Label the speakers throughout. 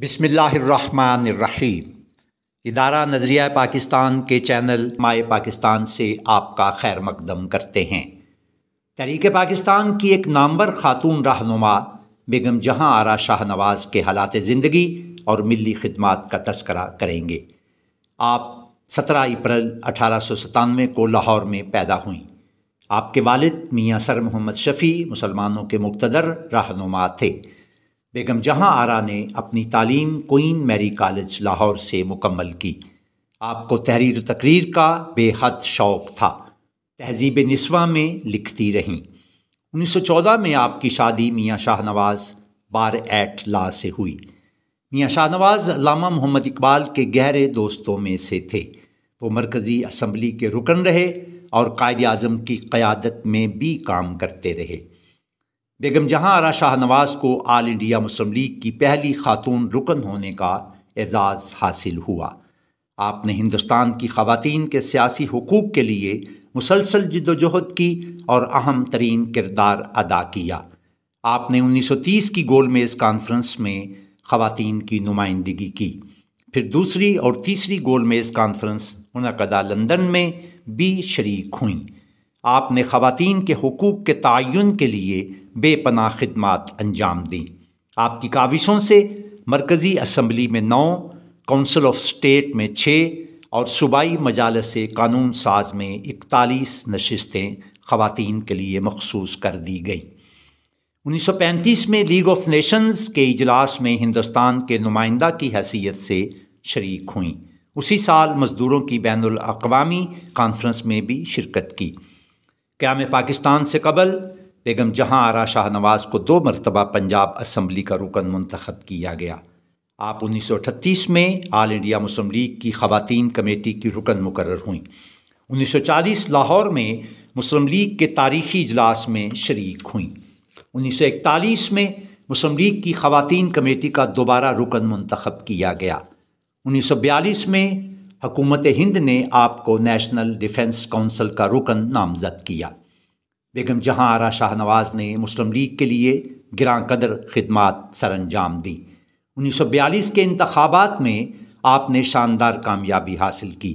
Speaker 1: बिसमीम इदारा नज़रिया पाकिस्तान के चैनल माए पाकिस्तान से आपका खैर मकदम करते हैं तहरीक पाकिस्तान की एक नामवर खातून रहनुमा बेगम जहां आरा शाहनवाज के हालात ज़िंदगी और मिली खदमात का तस्करा करेंगे आप 17 अप्रैल अठारह को लाहौर में पैदा हुई आपके वालिद मियाँ सर मोहम्मद शफ़ी मुसलमानों के मुख्तर रहनुमा थे बेगम जहां आरा ने अपनी तालीम क्वीन मैरी कॉलेज लाहौर से मुकम्मल की आपको तहरीर तकरीर का बेहद शौक़ था तहजीब नस्वा में लिखती रहीं 1914 में आपकी शादी मियाँ शाहनवाज बार एट ला से हुई मियाँ शाहनवाज लामा मोहम्मद इकबाल के गहरे दोस्तों में से थे वो मरकज़ी असम्बली के रुकन रहे और कायद अजम की क़्यादत में भी काम करते रहे बेगम जहां आरा शाहनवाज को आल इंडिया मुस्लिम लीग की पहली खातून रुकन होने का एजाज़ हासिल हुआ आपने हिंदुस्तान की खातिन के सियासी हकूक़ के लिए मुसलसल जदोजहद की और अहम तरीन किरदार अदा किया आपने 1930 की गोलमेज़ कॉन्फ्रेंस में खातन की नुमाइंदगी की फिर दूसरी और तीसरी गोलमेज़ कॉन्फ्रेंस मुनदा लंदन में भी शरीक हुई आपने ख़वान के हकूक़ के तयन के लिए बेपना खदमात अंजाम दी आपकी काविशों से मरकज़ी असम्बली में नौ काउंसिल ऑफ स्टेट में छः और सूबाई मजालस कानून साज में इकतालीस नशस्तें ख़वातीन के लिए मखसूस कर दी गई उन्नीस सौ पैंतीस में लीग ऑफ नेशंस के इजलास में हिंदुस्तान के नुमाइंदा की हैसियत से शरीक हुई उसी साल मज़दूरों की बैन अवी कॉन्फ्रेंस में भी शिरकत की क्याम पाकिस्तान से कबल बेगम जहां आरा शाह नवाज़ को दो मरतबा पंजाब असम्बली का रुकन मंतखब किया गया आप 1938 में आल इंडिया मुस्लिम लीग की ख़वातीन कमेटी की रुकन मुकर हुई 1940 लाहौर में मुस्लिम लीग के तारीखी इजलास में शरीक हुई 1941 में मुस्लिम लीग की खातन कमेटी का दोबारा रुकन मंतखब किया गया 1942 में हकूमत हिंद ने आपको नेशनल डिफेंस काउंसिल का रुकन नामजद किया बेगम जहां आरा शाहनवाज ने मुस्लिम लीग के लिए ग्रां कदर खदमात सर अंजाम दी 1942 के इंतबात में आपने शानदार कामयाबी हासिल की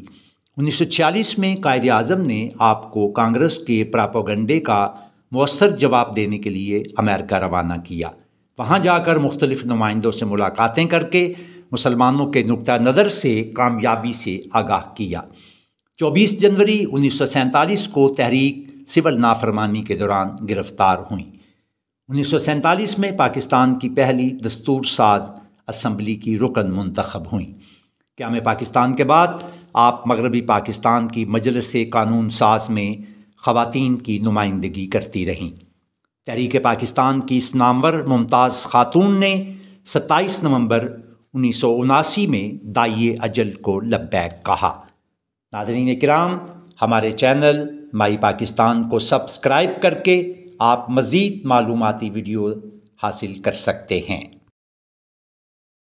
Speaker 1: 1946 में कायद अजम ने आपको कांग्रेस के प्रापोगंडे का मवसर जवाब देने के लिए अमेरिका रवाना किया वहाँ जाकर मुख्तलिफ नुमाइंदों से मुलाकातें करके मुसलमानों के नुक़ नज़र से कामयाबी से आगाह किया 24 जनवरी उन्नीस को तहरीक सिविल नाफरमानी के दौरान गिरफ्तार हुई उन्नीस में पाकिस्तान की पहली दस्तूर साज असम्बली की रुकन मंतखब हुई क्या मैं पाकिस्तान के बाद आप मगरबी पाकिस्तान की मजलस कानून साज में ख़वातीन की नुमाइंदगी करती रहीं तहरीक पाकिस्तान की इस नामवर मुमताज़ ख़ातून ने 27 नवंबर उन्नीस में दाइए अजल को लब्बैक कहा नाजरीन कराम हमारे चैनल माई पाकिस्तान को सब्सक्राइब करके आप मज़ीद मालूमती वीडियो हासिल कर सकते हैं